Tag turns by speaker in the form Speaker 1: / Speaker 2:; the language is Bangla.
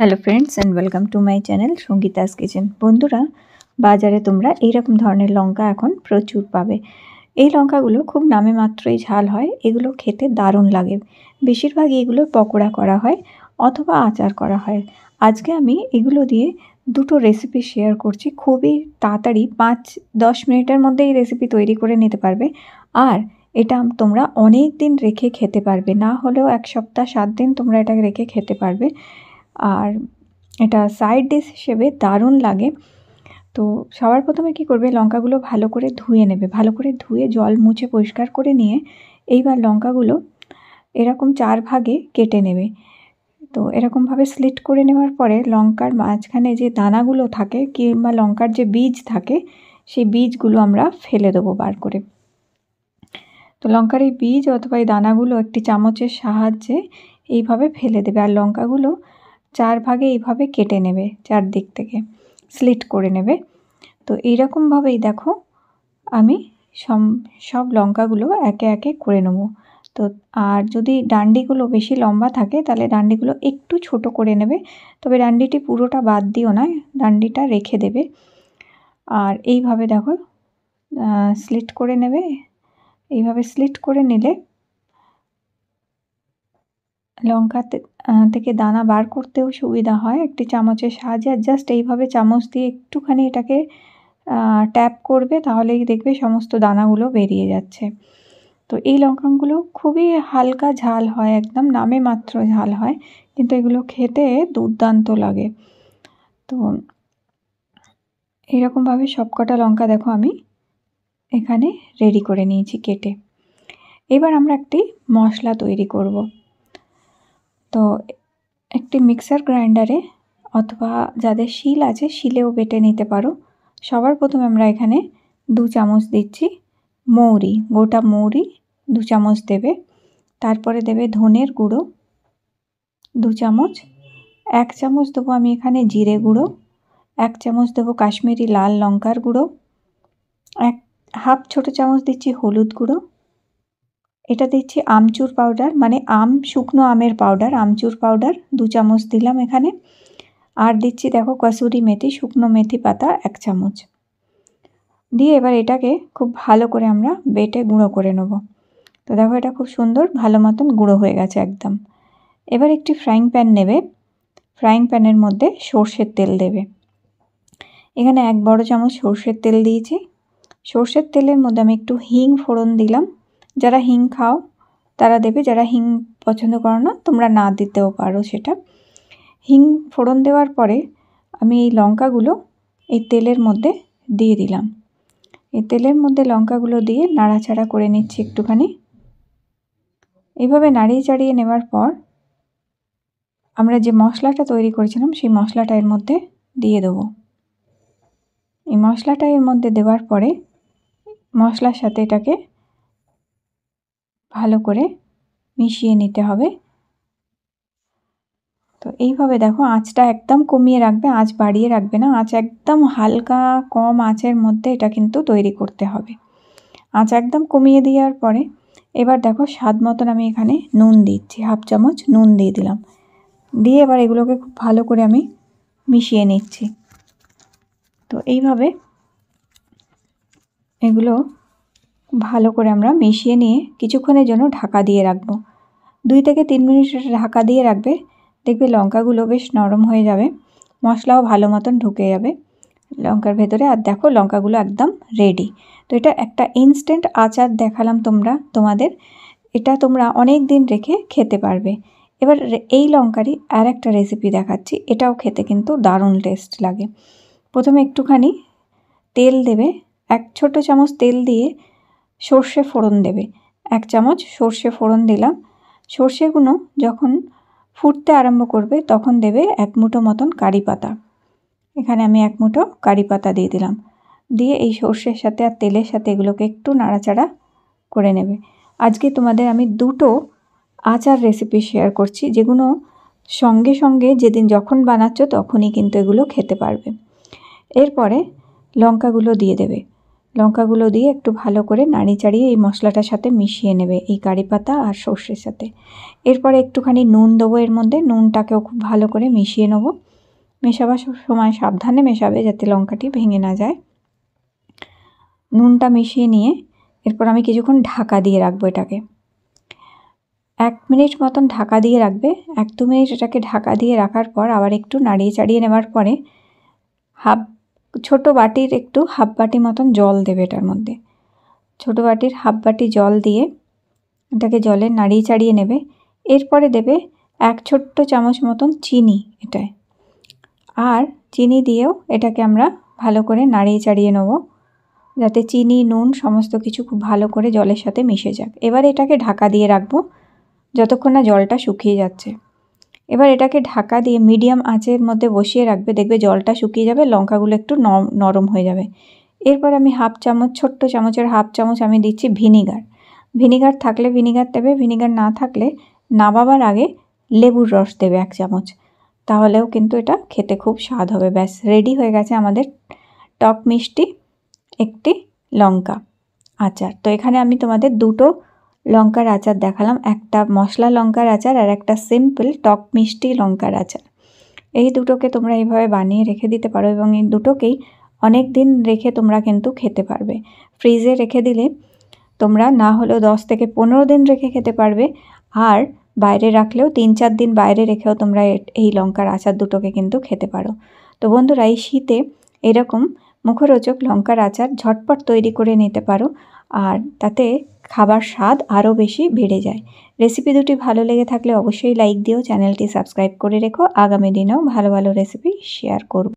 Speaker 1: hello friends and welcome to my channel Sangeeta's kitchen বন্ধুরা বাজারে তোমরা এইরকম ধরনের লঙ্কা এখন প্রচুর পাবে এই লঙ্কাগুলো খুব নামে মাত্রই ঝাল হয় এগুলো খেতে দারুণ লাগে বেশিরভাগই এগুলো পকোড়া করা হয় অথবা আচার করা হয় আজকে আমি এগুলো দিয়ে দুটো রেসিপি শেয়ার করছি খুবই তাড়াতাড়ি পাঁচ দশ মিনিটের মধ্যে এই রেসিপি তৈরি করে নিতে পারবে আর এটা তোমরা অনেক দিন রেখে খেতে পারবে না হলেও এক সপ্তাহ সাত দিন তোমরা এটাকে রেখে খেতে পারবে আর এটা সাইড ডিশ হিসেবে দারুণ লাগে তো সবার প্রথমে কি করবে লঙ্কাগুলো ভালো করে ধুয়ে নেবে ভালো করে ধুয়ে জল মুছে পরিষ্কার করে নিয়ে এইবার লঙ্কাগুলো এরকম চার ভাগে কেটে নেবে তো এরকমভাবে স্লিট করে নেওয়ার পরে লঙ্কার মাঝখানে যে দানাগুলো থাকে কিংবা লঙ্কার যে বীজ থাকে সেই বীজগুলো আমরা ফেলে দেবো বার করে তো লঙ্কার এই বীজ অথবা এই দানাগুলো একটি চামচের সাহায্যে এইভাবে ফেলে দেবে আর লঙ্কাগুলো চার ভাগে এইভাবে কেটে নেবে চারদিক থেকে স্লিট করে নেবে তো এইরকমভাবেই দেখো আমি সব সব লঙ্কাগুলো একে একে করে নেব তো আর যদি ডান্ডিগুলো বেশি লম্বা থাকে তাহলে ডান্ডিগুলো একটু ছোট করে নেবে তবে ডান্ডিটি পুরোটা বাদ দিও না ডান্ডিটা রেখে দেবে আর এইভাবে দেখো স্লিট করে নেবে এইভাবে স্লিট করে নিলে লঙ্কা থেকে দানা বার করতেও সুবিধা হয় একটি চামচের সাহায্যে আর জাস্ট এইভাবে চামচ দিয়ে একটুখানি এটাকে ট্যাপ করবে তাহলেই দেখবে সমস্ত দানাগুলো বেরিয়ে যাচ্ছে তো এই লঙ্কাগুলো খুবই হালকা ঝাল হয় একদম নামে মাত্র ঝাল হয় কিন্তু এগুলো খেতে দুর্দান্ত লাগে তো এরকমভাবে সবকটা লঙ্কা দেখো আমি এখানে রেডি করে নিয়েছি কেটে এবার আমরা একটি মশলা তৈরি করব তো একটি মিক্সার গ্রাইন্ডারে অথবা যাদের শিল আছে শিলেও বেটে নিতে পারো সবার প্রথমে আমরা এখানে দু চামচ দিচ্ছি মৌরি গোটা মৌরি দু চামচ দেবে তারপরে দেবে ধনের গুঁড়ো দু চামচ এক চামচ দেবো আমি এখানে জিরে গুঁড়ো এক চামচ দেবো কাশ্মীরি লাল লঙ্কার গুঁড়ো এক হাফ ছোটো চামচ দিচ্ছি হলুদ গুঁড়ো এটা দিচ্ছি আমচুর পাউডার মানে আম শুকনো আমের পাউডার আমচুর পাউডার দু চামচ দিলাম এখানে আর দিচ্ছি দেখো কসুরি মেথি শুকনো মেথি পাতা এক চামচ দিয়ে এবার এটাকে খুব ভালো করে আমরা বেটে গুঁড়ো করে নেব তো দেখো এটা খুব সুন্দর ভালো মতন গুঁড়ো হয়ে গেছে একদম এবার একটি ফ্রাইং প্যান নেবে ফ্রাইং প্যানের মধ্যে সর্ষের তেল দেবে এখানে এক বড় চামচ সর্ষের তেল দিয়েছি সর্ষের তেলের মধ্যে আমি একটু হিং ফোড়ন দিলাম যারা হিং খাও তারা দেবে যারা হিং পছন্দ করো না তোমরা না দিতেও পারো সেটা হিং ফোড়ন দেওয়ার পরে আমি এই লঙ্কাগুলো এই তেলের মধ্যে দিয়ে দিলাম এই তেলের মধ্যে লঙ্কাগুলো দিয়ে নাড়াচাড়া করে নিচ্ছি একটুখানি এইভাবে নাড়িয়ে চাড়িয়ে নেওয়ার পর আমরা যে মশলাটা তৈরি করেছিলাম সেই মশলাটা এর মধ্যে দিয়ে দেবো এই মশলাটা এর মধ্যে দেওয়ার পরে মশলার সাথে এটাকে ভালো করে মিশিয়ে নিতে হবে তো এইভাবে দেখো আঁচটা একদম কমিয়ে রাখবে আঁচ বাড়িয়ে রাখবে না আঁচ একদম হালকা কম আঁচের মধ্যে এটা কিন্তু তৈরি করতে হবে আঁচ একদম কমিয়ে দেওয়ার পরে এবার দেখো স্বাদ মতন আমি এখানে নুন দিচ্ছি হাফ চামচ নুন দিয়ে দিলাম দিয়ে এবার এগুলোকে খুব ভালো করে আমি মিশিয়ে নিচ্ছি তো এইভাবে এগুলো ভালো করে আমরা মিশিয়ে নিয়ে কিছুক্ষণের জন্য ঢাকা দিয়ে রাখবো দুই থেকে তিন মিনিট ঢাকা দিয়ে রাখবে দেখবে লঙ্কাগুলো বেশ নরম হয়ে যাবে মশলাও ভালো মতন ঢুকে যাবে লঙ্কার ভেতরে আর দেখো লঙ্কাগুলো একদম রেডি তো এটা একটা ইনস্ট্যান্ট আচার দেখালাম তোমরা তোমাদের এটা তোমরা অনেক দিন রেখে খেতে পারবে এবার এই লঙ্কারই আর একটা রেসিপি দেখাচ্ছি এটাও খেতে কিন্তু দারুণ টেস্ট লাগে প্রথমে একটুখানি তেল দেবে এক ছোট চামচ তেল দিয়ে সর্ষে ফোড়ন দেবে এক চামচ সর্ষে ফোড়ন দিলাম সর্ষেগুলো যখন ফুটতে আরম্ভ করবে তখন দেবে এক মুঠো মতন কারি পাতা এখানে আমি এক মুঠো কারি পাতা দিয়ে দিলাম দিয়ে এই সর্ষের সাথে আর তেলের সাথে এগুলোকে একটু নাড়াচাড়া করে নেবে আজকে তোমাদের আমি দুটো আচার রেসিপি শেয়ার করছি যেগুলো সঙ্গে সঙ্গে যেদিন যখন বানাচ্ছ তখনই কিন্তু এগুলো খেতে পারবে এরপরে লঙ্কাগুলো দিয়ে দেবে লঙ্কাগুলো দিয়ে একটু ভালো করে নাড়ি চাড়িয়ে এই মশলাটার সাথে মিশিয়ে নেবে এই কারি পাতা আর সর্ষের সাথে এরপরে একটুখানি নুন দেবো এর মধ্যে নুনটাকেও খুব ভালো করে মিশিয়ে নেবো মেশাবার সময় সাবধানে মেশাবে যাতে লঙ্কাটি ভেঙে না যায় নুনটা মিশিয়ে নিয়ে এরপর আমি কিছুক্ষণ ঢাকা দিয়ে রাখবো এটাকে এক মিনিট মতন ঢাকা দিয়ে রাখবে এক দু মিনিট এটাকে ঢাকা দিয়ে রাখার পর আবার একটু নাড়িয়ে চাড়িয়ে নেওয়ার পরে হাফ ছোট বাটির একটু হাফ বাটি মতন জল দেবে এটার মধ্যে ছোট বাটির হাফ বাটি জল দিয়ে এটাকে জলে নাড়িয়ে চাড়িয়ে নেবে এরপরে দেবে এক ছোট্ট চামচ মতন চিনি এটায় আর চিনি দিয়েও এটাকে আমরা ভালো করে নাড়িয়ে চাড়িয়ে নেব যাতে চিনি নুন সমস্ত কিছু খুব ভালো করে জলের সাথে মিশে যাক এবার এটাকে ঢাকা দিয়ে রাখবো যতক্ষণ না জলটা শুকিয়ে যাচ্ছে এবার এটাকে ঢাকা দিয়ে মিডিয়াম আঁচের মধ্যে বসিয়ে রাখবে দেখবে জলটা শুকিয়ে যাবে লঙ্কাগুলো একটু নরম হয়ে যাবে এরপর আমি হাফ চামচ ছোট্ট চামচের হাফ চামচ আমি দিচ্ছি ভিনিগার ভিনিগার থাকলে ভিনিগার দেবে ভিনিগার না থাকলে নাবাবার আগে লেবুর রস দেবে এক চামচ তাহলেও কিন্তু এটা খেতে খুব স্বাদ হবে ব্যাস রেডি হয়ে গেছে আমাদের টক মিষ্টি একটি লঙ্কা আচার তো এখানে আমি তোমাদের দুটো লঙ্কার আচার দেখালাম একটা মশলা লঙ্কার আচার আর একটা সিম্পল টক মিষ্টি লঙ্কার আচার এই দুটোকে তোমরা এইভাবে বানিয়ে রেখে দিতে পারো এবং এই দুটোকেই অনেক দিন রেখে তোমরা কিন্তু খেতে পারবে ফ্রিজে রেখে দিলে তোমরা না হলেও দশ থেকে পনেরো দিন রেখে খেতে পারবে আর বাইরে রাখলেও তিন চার দিন বাইরে রেখেও তোমরা এই লঙ্কার আচার দুটোকে কিন্তু খেতে পারো তো বন্ধুরা এই শীতে এরকম মুখরোচক লঙ্কার আচার ঝটপট তৈরি করে নিতে পারো আর তাতে খাবার স্বাদ আরও বেশি বেড়ে যায় রেসিপি দুটি ভালো লেগে থাকলে অবশ্যই লাইক দিও চ্যানেলটি সাবস্ক্রাইব করে রেখো আগামী দিনেও ভালো ভালো রেসিপি শেয়ার করব